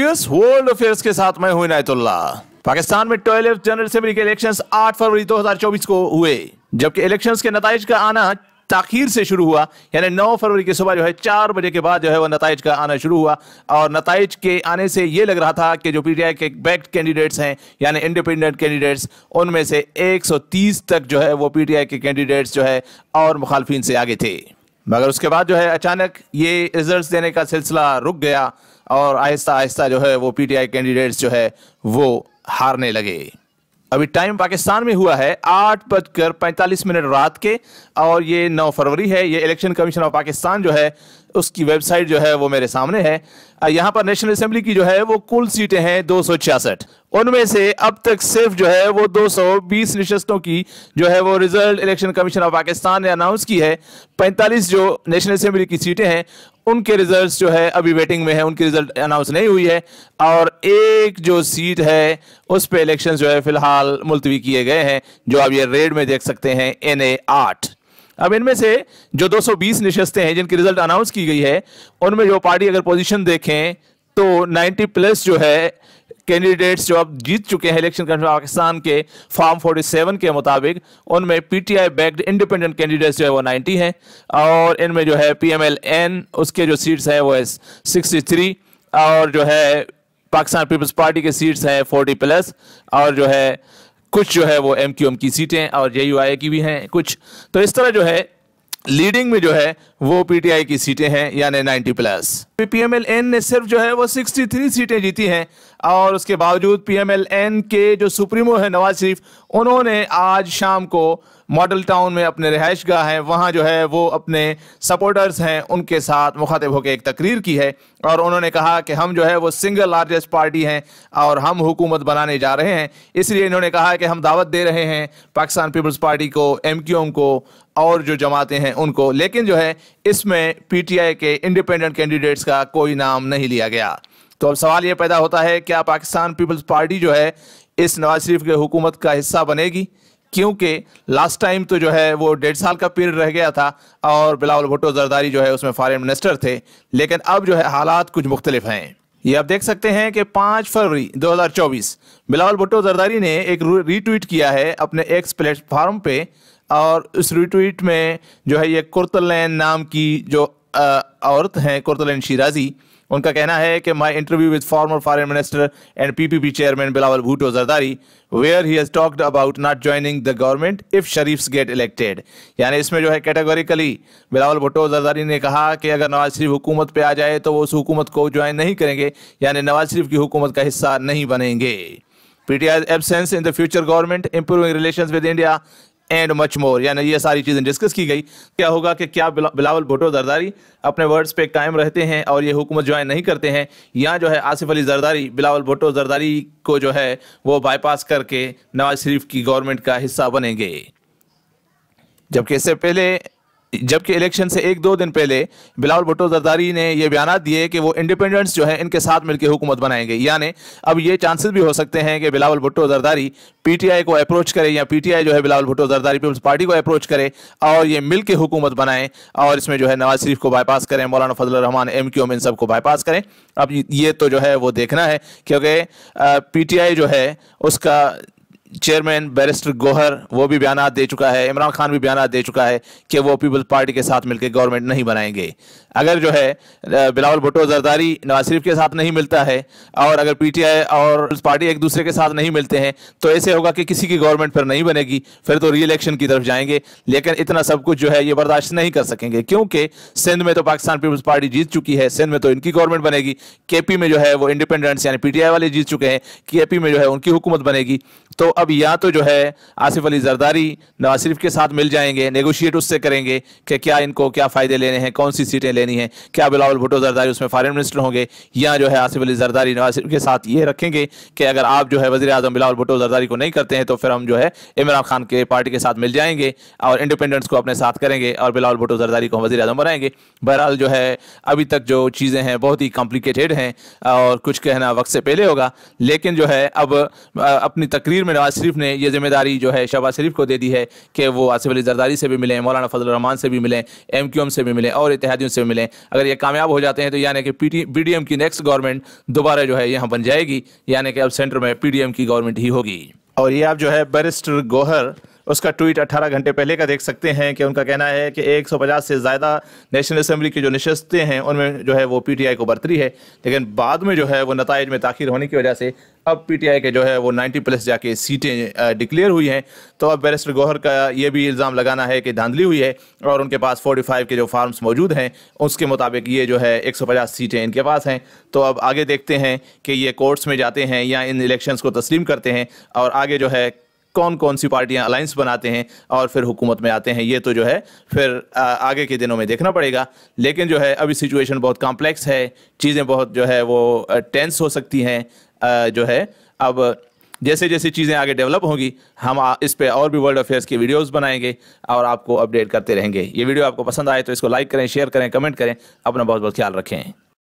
world affairs के साथ मैं हूं इनायतुल्ला पाकिस्तान में ट्वेल्व जनरल असेंबली के इलेक्शंस 8 फरवरी 2024 को हुए जबकि इलेक्शंस के नतज का आना ताखिर से शुरू हुआ यानी 9 फरवरी की सुबह जो है चार बजे के बाद जो है वो नतज का आना शुरू हुआ और नतज के आने से ये लग रहा था कि जो पीटीआई के बैक्ड कैंडिडेट्स हैं यानी इंडिपेंडेंट कैंडिडेट्स उनमें से 130 तक जो है वो पीटीआई के कैंडिडेट्स जो है और मुखालफी से आगे थे मगर उसके बाद जो है अचानक ये रिजल्ट देने का सिलसिला रुक गया और आहिस्ता आहिस्ता जो है वो पीटीआई कैंडिडेट्स जो है वो हारने लगे अभी टाइम पाकिस्तान में हुआ है आठ बजकर पैंतालीस मिनट रात के और ये नौ फरवरी है ये इलेक्शन कमीशन ऑफ पाकिस्तान जो है उसकी वेबसाइट जो है वो मेरे सामने है यहाँ पर नेशनल असेंबली की जो है वो कुल सीटें हैं दो उनमें से अब तक सिर्फ जो है वो 220 नशस्तों की जो है वो result election commission of Pakistan ने अनाउंस की है 45 जो नेशनल असेंबली की सीटें हैं उनके रिजल्ट्स जो है अभी वेटिंग में है उनकी रिजल्ट अनाउंस नहीं हुई है और एक जो सीट है उस पे इलेक्शन जो है फिलहाल मुलतवी किए गए हैं जो आप ये रेड में देख सकते हैं एन ए आठ अब इनमें से जो 220 निशस्तें हैं जिनकी रिजल्ट अनाउंस की गई है उनमें जो पार्टी अगर पोजिशन देखें तो नाइन्टी प्लस जो है कैंडिडेट्स जो अब जीत चुके हैं इलेक्शन कमीशन पाकिस्तान के फॉर्म 47 के मुताबिक उनमें पीटीआई बैक्ड इंडिपेंडेंट कैंडिडेट्स जो है वो 90 हैं और इनमें जो है पीएमएलएन उसके जो सीट्स हैं वो है सिक्सटी और जो है पाकिस्तान पीपल्स पार्टी के सीट्स हैं 40 प्लस और जो है कुछ जो है वो एम क्यू एम की सीटें और जे यू आई की भी हैं कुछ तो इस तरह जो है लीडिंग में जो है वो पीटीआई की सीटें हैं यानी 90 प्लस पीएमएलएन ने सिर्फ जो है वो 63 सीटें जीती हैं और उसके बावजूद पीएमएलएन के जो सुप्रीमो है नवाज शरीफ उन्होंने आज शाम को मॉडल टाउन में अपने रिहाइश गाह हैं वहाँ जो है वो अपने सपोर्टर्स हैं उनके साथ मुखातिब होकर एक तकरीर की है और उन्होंने कहा कि हम जो है वो सिंगल लार्जेस्ट पार्टी हैं और हम हुकूमत बनाने जा रहे हैं इसलिए इन्होंने कहा कि हम दावत दे रहे हैं पाकिस्तान पीपल्स पार्टी को एम को और जो जमातें हैं उनको लेकिन जो है इसमें पी के इंडिपेंडेंट कैंडिडेट्स इसका कोई नाम नहीं लिया गया तो अब सवाल ये पैदा होता है क्या पाकिस्तान पीपल्स पार्टी जो है इस नवाज शरीफ के हुकूमत का हिस्सा बनेगी क्योंकि लास्ट टाइम तो जो है वो डेढ़ साल का पीरियड रह गया था और बिलावल भुट्टो जरदारी जो है उसमें फॉरेन मिनिस्टर थे लेकिन अब जो है हालात कुछ मुख्तलिफ हैं ये आप देख सकते हैं कि 5 फरवरी 2024 बिलावल भुट्टो जरदारी ने एक रीट्वीट किया है अपने एक्स प्लेटफार्म पे और उस रीट्वीट में जो है ये कुर्तलैन नाम की जो औरत हैं कुरतलन शिराजी उनका कहना है कि my interview with former foreign minister and P P P chairman Bilawal Bhutto Zardari where he has talked about not joining the government if Sharif get elected यानी इसमें जो है कैटेगोरिकली बिलावल भुटो जरदारी ने कहा कि अगर नवाज शरीफ हुकूमत पर आ जाए तो वो उस हुकूमत को ज्वाइन नहीं करेंगे यानी नवाज शरीफ की हुकूमत का हिस्सा नहीं बनेंगे PTI's absence in the future government improving relations with India and much more यानी ये सारी चीज़ें डिस्कस की गई क्या होगा कि क्या बिलावल भुटो जरदारी अपने वर्ड्स पे कायम रहते हैं और ये हुकूमत ज्वाइन नहीं करते हैं या जो है आसिफ अली जरदारी बिलावल भुटो जरदारी को जो है वो बाईपास करके नवाज शरीफ की गवर्नमेंट का हिस्सा बनेंगे जबकि इससे पहले जबकि इलेक्शन से एक दो दिन पहले बिलावल भुट्टो जरदारी ने यह बयान दिए कि वो इंडिपेंडेंट्स जो है इनके साथ मिलकर हुकूमत बनाएंगे यानी अब ये चांसेस भी हो सकते हैं कि बिलावल भुट्टो जरदारी पीटीआई को अप्रोच करे या पीटीआई जो है बिलावल भुट्टो जरदारी पीपल्स पार्टी को अप्रोच करे और ये मिल के हुकूमत बनाएं और इसमें जो है नवाज शरीफ को बाईपास करें Maulana Fazl Rehman M Q M इन सबको बाईपास करें अब ये तो जो है वो देखना है क्योंकि पी जो है उसका चेयरमैन बैरिस्टर गोहर वो भी बयान दे चुका है इमरान खान भी बयान दे चुका है कि वो पीपल्स पार्टी के साथ मिलकर गवर्नमेंट नहीं बनाएंगे अगर जो है बिलावल भुट्टो जरदारी नवाज शरीफ के साथ नहीं मिलता है और अगर पी टी आई और पार्टी एक दूसरे के साथ नहीं मिलते हैं तो ऐसे होगा कि किसी की गवर्नमेंट फिर नहीं बनेगी फिर तो री इलेक्शन की तरफ जाएंगे लेकिन इतना सब कुछ जो है ये बर्दाश्त नहीं कर सकेंगे क्योंकि सिंध में तो पाकिस्तान पीपल्स पार्टी जीत चुकी है सिंध में तो इनकी गवर्नमेंट बनेगी के पी में जो है वो इंडिपेंडेंट्स यानी पी टी आई वाले जीत चुके हैं के पी में जो है उनकी हुकूमत बनेगी तो अब या तो जो है आसिफ अली जरदारी नवाज शरीफ के साथ मिल जाएंगे नेगोशिएट उससे करेंगे कि क्या इनको क्या फ़ायदे लेने हैं कौन सी सीटें लेनी हैं क्या बिलावल भुटो जरदारी उसमें फॉरन मिनिस्टर होंगे या जो है आसिफ अली जरदारी नवाज शरीफ के साथ ये रखेंगे कि अगर आप जो है वजी अजम बिलावल भुटो जरदारी को नहीं करते हैं तो फिर हम जो है इमरान खान के पार्टी के साथ मिल जाएंगे और इंडिपेंडेंस को अपने साथ करेंगे और बिलावल भुटो जरदारी को हम वजी अजम बनाएंगे बहरहाल जो है अभी तक जो चीज़ें हैं बहुत ही कॉम्प्लिकेटेड हैं और कुछ कहना वक्त से पहले होगा लेकिन जो है अब अपनी तकरीर में नवाज शरीफ ने यह जिम्मेदारी जो है शहबाज शरीफ को दे दी है कि वो आसिफ अली जरदारी से भी मिलें मौलाना फजल रहमान से भी मिलें एम क्यू एम से भी मिलें और इतिहादियों से भी मिलें अगर ये कामयाब हो जाते हैं तो यानी कि पी डी एम की नेक्स्ट गवर्नमेंट दोबारा जो है यहाँ बन जाएगी यानी कि अब सेंटर में पी डी एम की गवर्नमेंट ही होगी और ये आप जो है बैरिस्टर गोहर उसका ट्वीट 18 घंटे पहले का देख सकते हैं कि उनका कहना है कि 150 से ज़्यादा नेशनल असम्बली की जो नशस्तें हैं उनमें जो है वो पीटीआई को बरतरी है लेकिन बाद में जो है वो नतज में ताखिर होने की वजह से अब पीटीआई के जो है वो 90 प्लस जाके सीटें डिक्लेयर हुई हैं तो अब बैरिस्टर गोहर का ये भी इल्ज़ाम लगाना है कि धांधली हुई है और उनके पास 45 के जो फार्म्स मौजूद हैं उसके मुताबिक ये जो है 150 सीटें इनके पास हैं तो अब आगे देखते हैं कि ये कोर्ट्स में जाते हैं या इन इलेक्शंस को तस्लीम करते हैं और आगे जो है कौन कौन सी पार्टियां अलायंस बनाते हैं और फिर हुकूमत में आते हैं ये तो जो है फिर आगे के दिनों में देखना पड़ेगा लेकिन जो है अभी सिचुएशन बहुत कॉम्प्लेक्स है चीज़ें बहुत जो है वो टेंस हो सकती हैं जो है अब जैसे जैसे चीज़ें आगे डेवलप होंगी हम इस पर और भी वर्ल्ड अफेयर्स की वीडियोस बनाएंगे और आपको अपडेट करते रहेंगे ये वीडियो आपको पसंद आए तो इसको लाइक करें शेयर करें कमेंट करें अपना बहुत बहुत ख्याल रखें